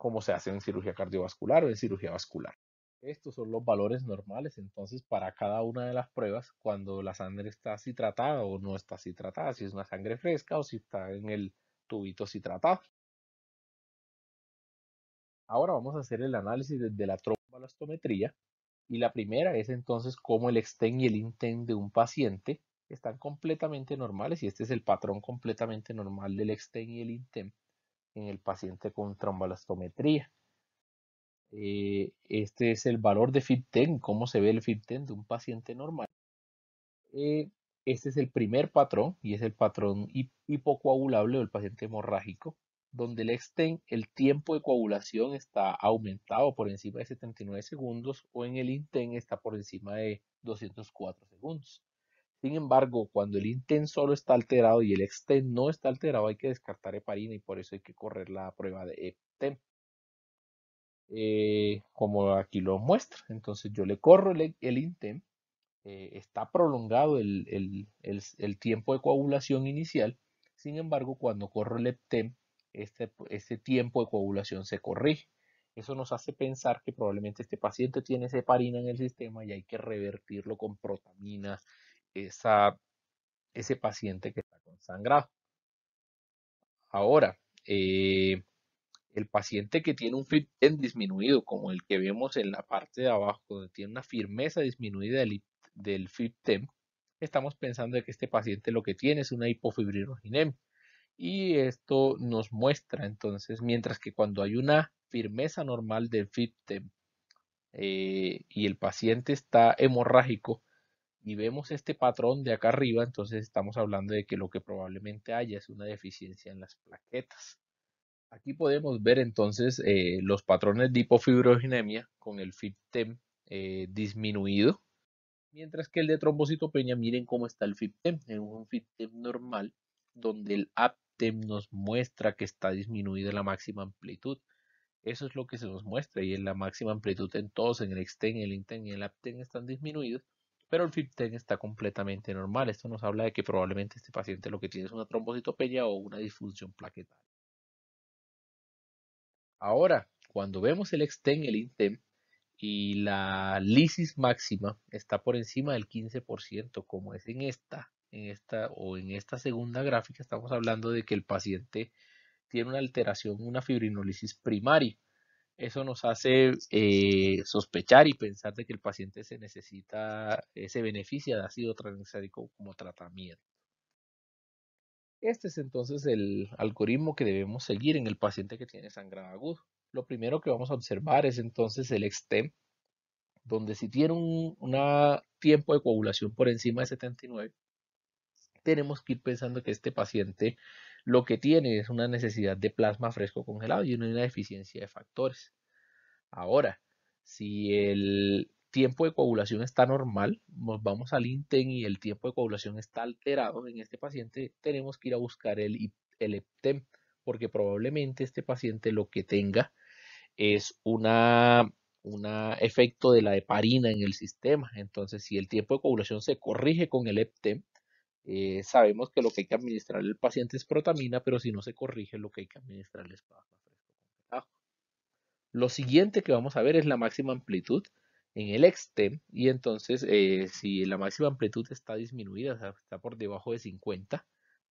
como se hace en cirugía cardiovascular o en cirugía vascular. Estos son los valores normales, entonces, para cada una de las pruebas, cuando la sangre está citratada o no está citratada, si es una sangre fresca o si está en el tubito citratado. Ahora vamos a hacer el análisis desde la trombolastometría. y la primera es entonces cómo el exten y el inten de un paciente están completamente normales y este es el patrón completamente normal del exten y el inten en el paciente con trombolastometría. Eh, este es el valor de FIT-10, cómo se ve el FIT-10 de un paciente normal. Eh, este es el primer patrón y es el patrón hipocoagulable del paciente hemorrágico, donde el EXTEN, el tiempo de coagulación está aumentado por encima de 79 segundos o en el inten está por encima de 204 segundos. Sin embargo, cuando el inten solo está alterado y el extent no está alterado, hay que descartar heparina y por eso hay que correr la prueba de EPTEM. Eh, como aquí lo muestra. Entonces yo le corro el, INTEM, eh, está prolongado el, el, tiempo de coagulación inicial, sin embargo cuando corro el eptem, este, este tiempo de coagulación se corrige. Eso nos hace pensar que probablemente este paciente tiene heparina en el sistema y hay que revertirlo con protaminas, ese paciente que está con sangrado. Ahora, eh, el paciente que tiene un fit disminuido, como el que vemos en la parte de abajo, donde tiene una firmeza disminuida del, fit TEM, estamos pensando que este paciente lo que tiene es una hipofibrinogenemia. Y esto nos muestra entonces, mientras que cuando hay una firmeza normal del fit eh, y el paciente está hemorrágico, y vemos este patrón de acá arriba, entonces estamos hablando de que lo que probablemente haya es una deficiencia en las plaquetas. Aquí podemos ver entonces eh, los patrones de hipofibrogenemia con el FIPTEM eh, disminuido, mientras que el de trombocitopenia, miren cómo está el FIPTEM, en un FIPTEM normal, donde el APTEM nos muestra que está disminuida la máxima amplitud. Eso es lo que se nos muestra y en la máxima amplitud en todos, en el exten, el inten e y el apten están disminuidos pero el FIPTEN está completamente normal. Esto nos habla de que probablemente este paciente lo que tiene es una trombocitopenia o una disfunción plaquetaria. Ahora, cuando vemos el exten, el intem y la lisis máxima está por encima del 15%, como es en esta, en esta o en esta segunda gráfica, estamos hablando de que el paciente tiene una alteración, una fibrinolisis primaria. Eso nos hace eh, sospechar y pensar de que el paciente se necesita, se beneficia de ácido tranexárico como tratamiento. Este es entonces el algoritmo que debemos seguir en el paciente que tiene sangrado agudo. Lo primero que vamos a observar es entonces el extem, donde si tiene un tiempo de coagulación por encima de 79, tenemos que ir pensando que este paciente lo que tiene es una necesidad de plasma fresco congelado y una deficiencia de factores. Ahora, si el tiempo de coagulación está normal, nos vamos al INTEM y el tiempo de coagulación está alterado en este paciente, tenemos que ir a buscar el, el EPTEM, porque probablemente este paciente lo que tenga es una un efecto de la heparina en el sistema. Entonces, si el tiempo de coagulación se corrige con el EPTEM, eh, sabemos que lo que hay que administrar al paciente es protamina, pero si no se corrige, lo que hay que administrarle es plasma Lo siguiente que vamos a ver es la máxima amplitud en el extem y entonces eh, si la máxima amplitud está disminuida, o sea, está por debajo de 50,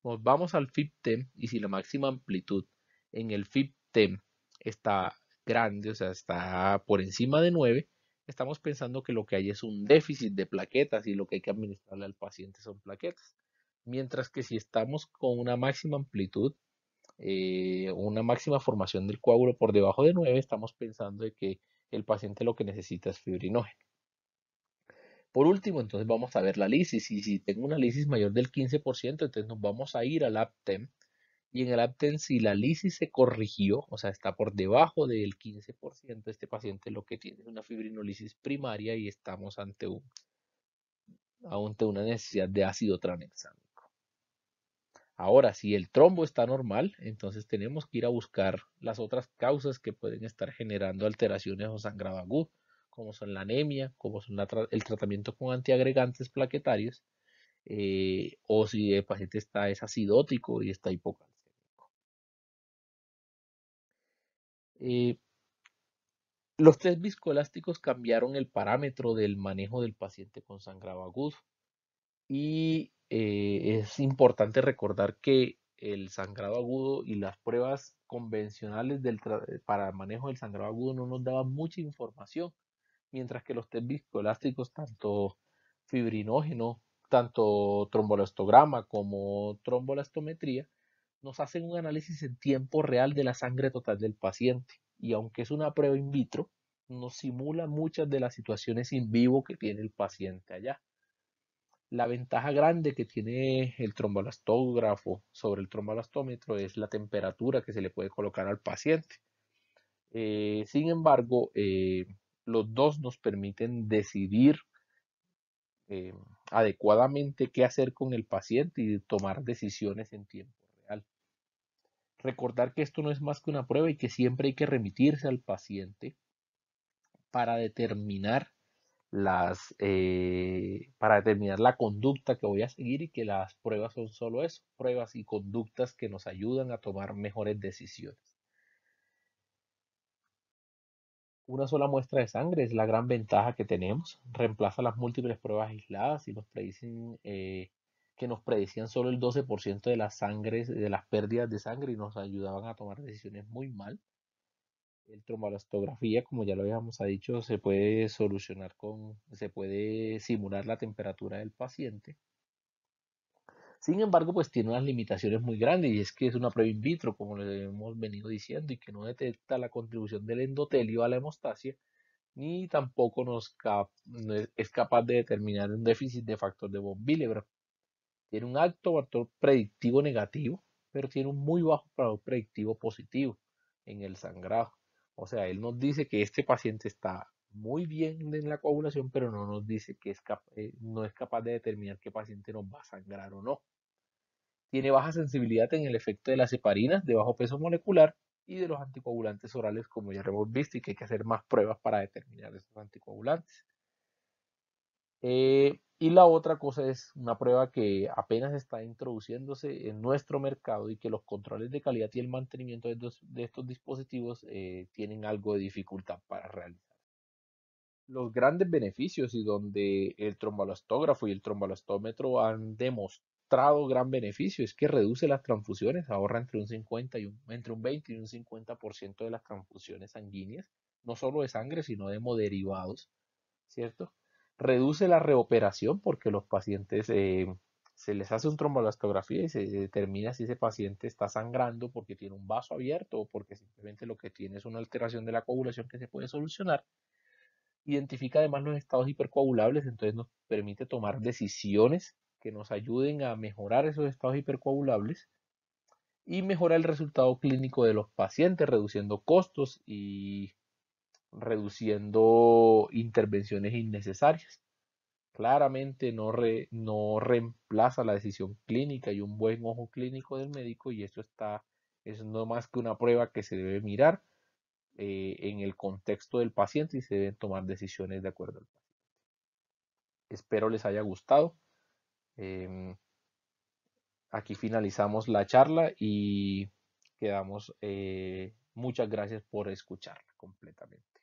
nos vamos al FIPTEM y si la máxima amplitud en el FIPTEM está grande, o sea, está por encima de 9, estamos pensando que lo que hay es un déficit de plaquetas y lo que hay que administrarle al paciente son plaquetas. Mientras que si estamos con una máxima amplitud, eh, una máxima formación del coágulo por debajo de 9, estamos pensando de que el paciente lo que necesita es fibrinógeno. Por último, entonces vamos a ver la lisis. Y si tengo una lisis mayor del 15%, entonces nos vamos a ir al APTEM. Y en el APTEM, si la lisis se corrigió, o sea, está por debajo del 15%, este paciente lo que tiene es una fibrinolisis primaria y estamos ante, un, ante una necesidad de ácido tranexano. Ahora, si el trombo está normal, entonces tenemos que ir a buscar las otras causas que pueden estar generando alteraciones o sangrado agudo, como son la anemia, como son el tratamiento con antiagregantes plaquetarios, eh, o si el paciente está es acidótico y está hipocalcémico. Eh, los test viscoelásticos cambiaron el parámetro del manejo del paciente con sangrado agudo y eh, es importante recordar que el sangrado agudo y las pruebas convencionales eh, para para manejo del sangrado agudo no nos daban mucha información, mientras que los test viscoelásticos, tanto fibrinógeno, tanto trombolastograma como trombolastometría, nos hacen un análisis en tiempo real de la sangre total del paciente. Y aunque es una prueba in vitro, nos simula muchas de las situaciones in vivo que tiene el paciente allá. La ventaja grande que tiene el trombolastógrafo sobre el trombolastómetro es la temperatura que se le puede colocar al paciente. Eh, sin embargo, eh, los dos nos permiten decidir eh, adecuadamente qué hacer con el paciente y tomar decisiones en tiempo real. Recordar que esto no es más que una prueba y que siempre hay que remitirse al paciente para determinar las eh, para determinar la conducta que voy a seguir y que las pruebas son solo eso, pruebas y conductas que nos ayudan a tomar mejores decisiones. Una sola muestra de sangre es la gran ventaja que tenemos, reemplaza las múltiples pruebas aisladas y nos predicen eh, que nos predecían solo el 12% de las sangres, de las pérdidas de sangre y nos ayudaban a tomar decisiones muy mal. El trombolastografía, como ya lo habíamos dicho, se puede solucionar con, se puede simular la temperatura del paciente. Sin embargo, pues tiene unas limitaciones muy grandes y es que es una prueba in vitro, como le hemos venido diciendo, y que no detecta la contribución del endotelio a la hemostasia, ni tampoco nos es capaz de determinar un déficit de factor de von Willebrand. Tiene un alto factor predictivo negativo, pero tiene un muy bajo valor predictivo positivo en el sangrado. O sea, él nos dice que este paciente está muy bien en la coagulación, pero no nos dice que es eh, no es capaz de determinar qué paciente nos va a sangrar o no. Tiene baja sensibilidad en el efecto de las heparinas de bajo peso molecular y de los anticoagulantes orales, como ya hemos visto, y que hay que hacer más pruebas para determinar estos anticoagulantes. Eh, y la otra cosa es una prueba que apenas está introduciéndose en nuestro mercado y que los controles de calidad y el mantenimiento de, estos dispositivos eh, tienen algo de dificultad para realizar. Los grandes beneficios y donde el trombolastógrafo y el trombolastómetro han demostrado gran beneficio es que reduce las transfusiones, ahorra entre un, 50 y un, entre un 20 y un 50% de las transfusiones sanguíneas, no solo de sangre, sino de moderivados, ¿cierto? reduce la reoperación porque los pacientes eh, se les hace un trombolastografía y se determina si ese paciente está sangrando porque tiene un vaso abierto o porque simplemente lo que tiene es una alteración de la coagulación que se puede solucionar. Identifica además los estados hipercoagulables, entonces nos permite tomar decisiones que nos ayuden a mejorar esos estados hipercoagulables y mejora el resultado clínico de los pacientes, reduciendo costos y reduciendo intervenciones innecesarias. Claramente no, no reemplaza la decisión clínica y un buen ojo clínico del médico y eso está, es no más que una prueba que se debe mirar eh, en el contexto del paciente y se deben tomar decisiones de acuerdo al paciente. Espero les haya gustado. Em, aquí finalizamos la charla y quedamos. Eh, muchas gracias por escucharla completamente.